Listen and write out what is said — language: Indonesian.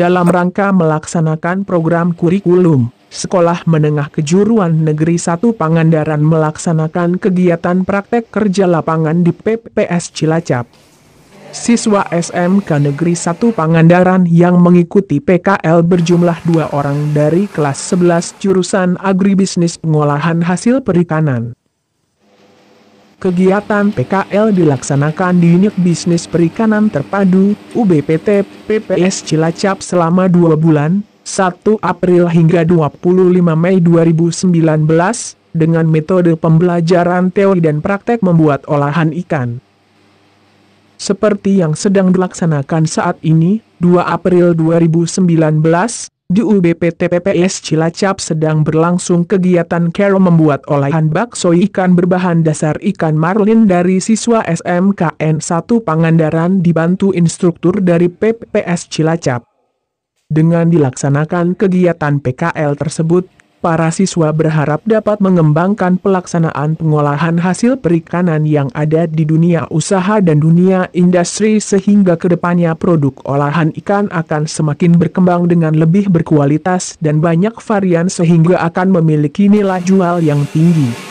dalam rangka melaksanakan program kurikulum. Sekolah Menengah Kejuruan Negeri 1 Pangandaran melaksanakan kegiatan praktek kerja lapangan di PPS Cilacap. Siswa SMK Negeri 1 Pangandaran yang mengikuti PKL berjumlah dua orang dari kelas 11 jurusan agribisnis pengolahan hasil perikanan. Kegiatan PKL dilaksanakan di Unit Bisnis Perikanan Terpadu, UBPT, PPS Cilacap selama dua bulan, 1 April hingga 25 Mei 2019, dengan metode pembelajaran teori dan praktek membuat olahan ikan. Seperti yang sedang dilaksanakan saat ini, 2 April 2019, di UBP TPPS Cilacap sedang berlangsung kegiatan Kero membuat olahan bakso ikan berbahan dasar ikan marlin dari siswa SMKN 1 Pangandaran dibantu instruktur dari PPS Cilacap. Dengan dilaksanakan kegiatan PKL tersebut, para siswa berharap dapat mengembangkan pelaksanaan pengolahan hasil perikanan yang ada di dunia usaha dan dunia industri sehingga kedepannya produk olahan ikan akan semakin berkembang dengan lebih berkualitas dan banyak varian sehingga akan memiliki nilai jual yang tinggi.